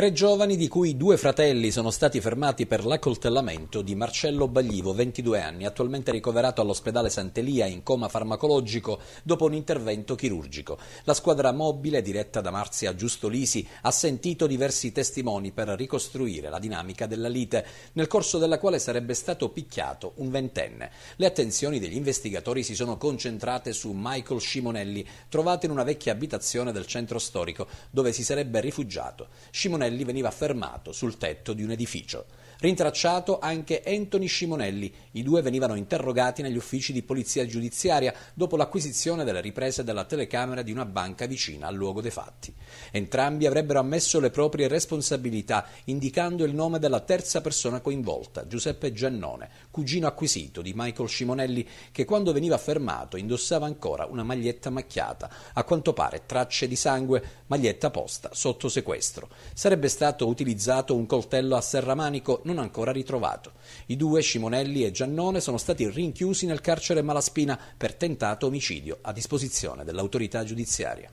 Tre giovani, di cui due fratelli, sono stati fermati per l'accoltellamento di Marcello Baglivo, 22 anni, attualmente ricoverato all'ospedale Sant'Elia in coma farmacologico dopo un intervento chirurgico. La squadra mobile, diretta da Marzia Giustolisi, ha sentito diversi testimoni per ricostruire la dinamica della lite, nel corso della quale sarebbe stato picchiato un ventenne. Le attenzioni degli investigatori si sono concentrate su Michael Scimonelli, trovato in una vecchia abitazione del centro storico, dove si sarebbe rifugiato. Scimonelli Machiavelli veniva fermato sul tetto di un edificio. Rintracciato anche Anthony Scimonelli. I due venivano interrogati negli uffici di polizia giudiziaria dopo l'acquisizione delle riprese della telecamera di una banca vicina al luogo dei fatti. Entrambi avrebbero ammesso le proprie responsabilità indicando il nome della terza persona coinvolta, Giuseppe Giannone, cugino acquisito di Michael Scimonelli che quando veniva fermato indossava ancora una maglietta macchiata, a quanto pare tracce di sangue, maglietta posta sotto sequestro. Sarebbe stato utilizzato un coltello a serramanico non ancora ritrovato. I due, Scimonelli e Giannone, sono stati rinchiusi nel carcere Malaspina per tentato omicidio a disposizione dell'autorità giudiziaria.